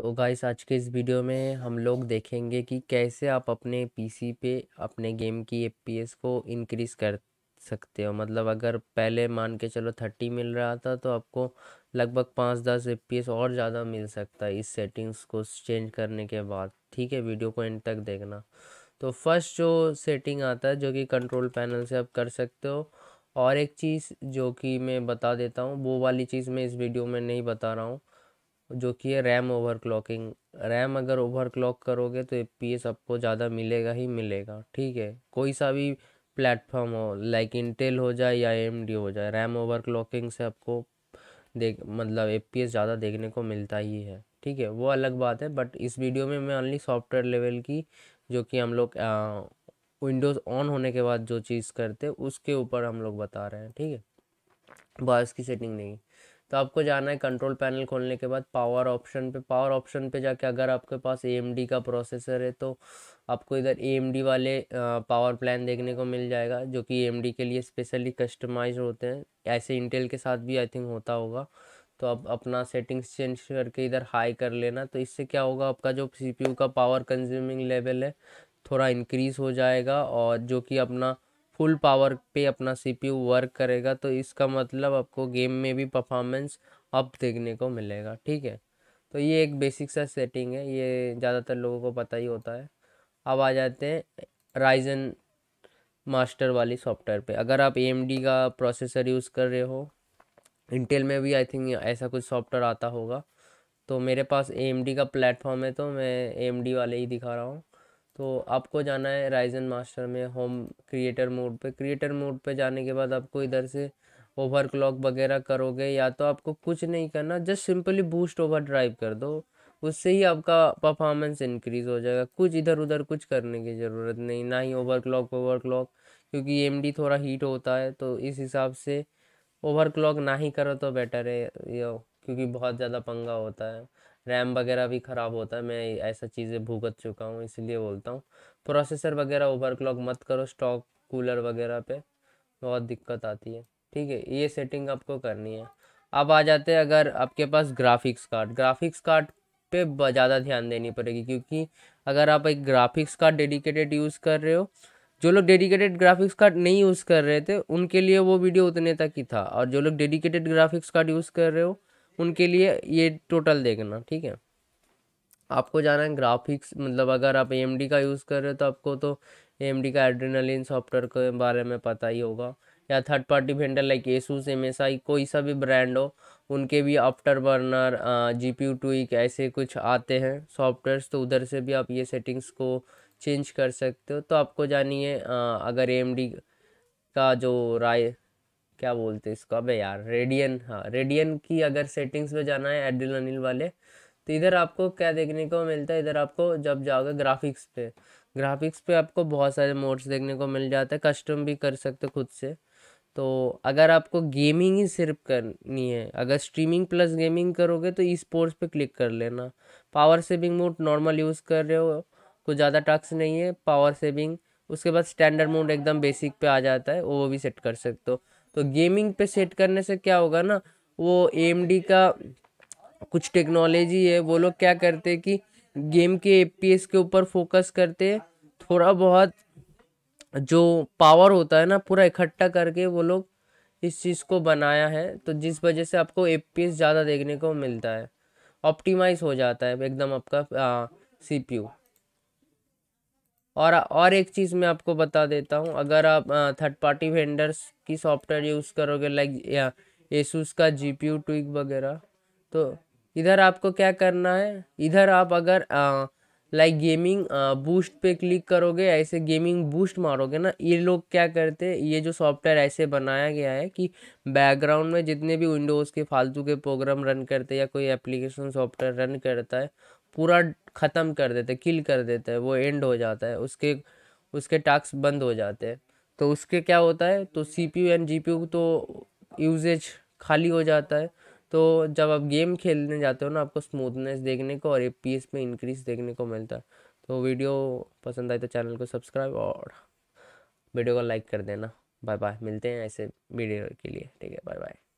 तो गाइस आज के इस वीडियो में हम लोग देखेंगे कि कैसे आप अपने पीसी पे अपने गेम की एफपीएस को इंक्रीज़ कर सकते हो मतलब अगर पहले मान के चलो थर्टी मिल रहा था तो आपको लगभग पाँच दस एफपीएस और ज़्यादा मिल सकता है इस सेटिंग्स को चेंज करने के बाद ठीक है वीडियो को एंड तक देखना तो फर्स्ट जो सेटिंग आता है जो कि कंट्रोल पैनल से आप कर सकते हो और एक चीज़ जो कि मैं बता देता हूँ वो वाली चीज़ मैं इस वीडियो में नहीं बता रहा हूँ जो कि है रैम ओवरक्लॉकिंग रैम अगर ओवरक्लॉक करोगे तो ए पी एस आपको ज़्यादा मिलेगा ही मिलेगा ठीक है कोई सा भी प्लेटफॉर्म हो लाइक इंटेल हो जाए या एम डी हो जाए रैम ओवरक्लॉकिंग से आपको देख मतलब ए पी एस ज़्यादा देखने को मिलता ही है ठीक है वो अलग बात है बट इस वीडियो में मैं ऑनली सॉफ्टवेयर लेवल की जो कि हम लोग विंडोज़ ऑन होने के बाद जो चीज़ करते उसके ऊपर हम लोग बता रहे हैं ठीक है बस की सेटिंग नहीं तो आपको जाना है कंट्रोल पैनल खोलने के बाद पावर ऑप्शन पे पावर ऑप्शन पे जाके अगर आपके पास ए का प्रोसेसर है तो आपको इधर ए वाले पावर प्लान देखने को मिल जाएगा जो कि ए के लिए स्पेशली कस्टमाइज होते हैं ऐसे इंटेल के साथ भी आई थिंक होता होगा तो आप अपना सेटिंग्स चेंज करके इधर हाई कर लेना तो इससे क्या होगा आपका जो सी का पावर कंज्यूमिंग लेवल है थोड़ा इंक्रीज़ हो जाएगा और जो कि अपना फुल पावर पे अपना सीपीयू वर्क करेगा तो इसका मतलब आपको गेम में भी परफॉर्मेंस अप देखने को मिलेगा ठीक है तो ये एक बेसिक सा सेटिंग है ये ज़्यादातर लोगों को पता ही होता है अब आ जाते हैं राइजन मास्टर वाली सॉफ्टवेयर पे अगर आप एम का प्रोसेसर यूज़ कर रहे हो इंटेल में भी आई थिंक ऐसा कुछ सॉफ्टवेयर आता होगा तो मेरे पास ए का प्लेटफॉर्म है तो मैं ए वाले ही दिखा रहा हूँ तो आपको जाना है राइजन मास्टर में होम क्रिएटर मोड पे क्रिएटर मोड पे जाने के बाद आपको इधर से ओवर क्लॉक वगैरह करोगे या तो आपको कुछ नहीं करना just simply boost overdrive कर दो उससे ही आपका परफॉर्मेंस इंक्रीज हो जाएगा कुछ इधर उधर कुछ करने की ज़रूरत नहीं ना ही ओवर क्लॉक ओवर क्लॉक क्योंकि एम थोड़ा हीट होता है तो इस हिसाब से ओवर क्लॉक ना ही करो तो बेटर है क्योंकि बहुत ज़्यादा पंगा होता है रैम वगैरह भी ख़राब होता है मैं ऐसा चीज़ें भुगत चुका हूँ इसलिए बोलता हूँ प्रोसेसर वगैरह ओवरक्लॉक मत करो स्टॉक कूलर वगैरह पे बहुत दिक्कत आती है ठीक है ये सेटिंग आपको करनी है अब आ जाते हैं अगर आपके पास ग्राफिक्स कार्ड ग्राफिक्स कार्ड पे ज़्यादा ध्यान देनी पड़ेगी क्योंकि अगर आप एक ग्राफिक्स कार्ड डेडिकेटेड यूज़ कर रहे हो जो लोग डेडिकेटेड ग्राफिक्स कार्ड नहीं यूज़ कर रहे थे उनके लिए वो वीडियो उतने तक ही था और जो लोग डेडिकेटेड ग्राफिक्स कार्ड यूज़ कर रहे हो उनके लिए ये टोटल देखना ठीक है आपको जाना है ग्राफिक्स मतलब अगर आप एम का यूज़ कर रहे हो तो आपको तो एम का एड्रीनलिन सॉफ्टवेयर के बारे में पता ही होगा या third party vendor like Asus M S I कोई सा भी ब्रांड हो उनके भी Afterburner G P U ऐसे कुछ आते हैं सॉफ्टवेयर्स तो उधर से भी आप ये सेटिंग्स को चेंज कर सकते हो तो आपको जानिए अगर ए एम डी का जो राय क्या बोलते हैं इसको अबे यार रेडियन हाँ रेडियन की अगर सेटिंग्स में जाना है एडिल अनिल वाले तो इधर आपको क्या देखने को मिलता है इधर आपको जब जाओगे ग्राफिक्स पे ग्राफिक्स पे आपको बहुत सारे मोड्स देखने को मिल जाता है कस्टम भी कर सकते खुद से तो अगर आपको गेमिंग ही सिर्फ करनी है अगर स्ट्रीमिंग प्लस गेमिंग करोगे तो ई स्पोर्ट्स पे क्लिक कर लेना power saving mode normal use कर रहे हो कुछ ज़्यादा टक्स नहीं है पावर सेविंग उसके बाद स्टैंडर्ड मोड एकदम बेसिक पे आ जाता है वो भी सेट कर सकते हो तो गेमिंग पे सेट करने से क्या होगा ना वो एम का कुछ टेक्नोलॉजी है वो लोग क्या करते हैं कि गेम के ए के ऊपर फोकस करते हैं थोड़ा बहुत जो पावर होता है ना पूरा इकट्ठा करके वो लोग इस चीज़ को बनाया है तो जिस वजह से आपको ए ज़्यादा देखने को मिलता है ऑप्टिमाइज हो जाता है एकदम आपका सी पी यू और और एक चीज़ मैं आपको बता देता हूँ अगर आप थर्ड पार्टी वेंडर्स की सॉफ्टवेयर यूज़ करोगे लाइक या एसूस का जी पी यू ट्विक वगैरह तो इधर आपको क्या करना है इधर आप अगर लाइक गेमिंग बूस्ट पे क्लिक करोगे ऐसे गेमिंग बूस्ट मारोगे ना ये लोग क्या करते हैं ये जो सॉफ्टवेयर ऐसे बनाया गया है कि बैकग्राउंड में जितने भी विंडोज़ के फालतू के प्रोग्राम रन करते हैं या कोई एप्लीकेशन सॉफ्टवेयर रन करता है पूरा ख़त्म कर देते किल कर देते हैं वो एंड हो जाता है उसके उसके टास्क बंद हो जाते हैं तो उसके क्या होता है तो C P U and G P U तो यूजेज खाली हो जाता है तो जब आप गेम खेलने जाते हो ना आपको स्मूथनेस देखने को और ए पी एस में इंक्रीज देखने को मिलता है तो वीडियो पसंद आए तो चैनल को सब्सक्राइब और वीडियो को लाइक कर देना बाय बाय मिलते हैं ऐसे वीडियो के लिए ठीक है बाय बाय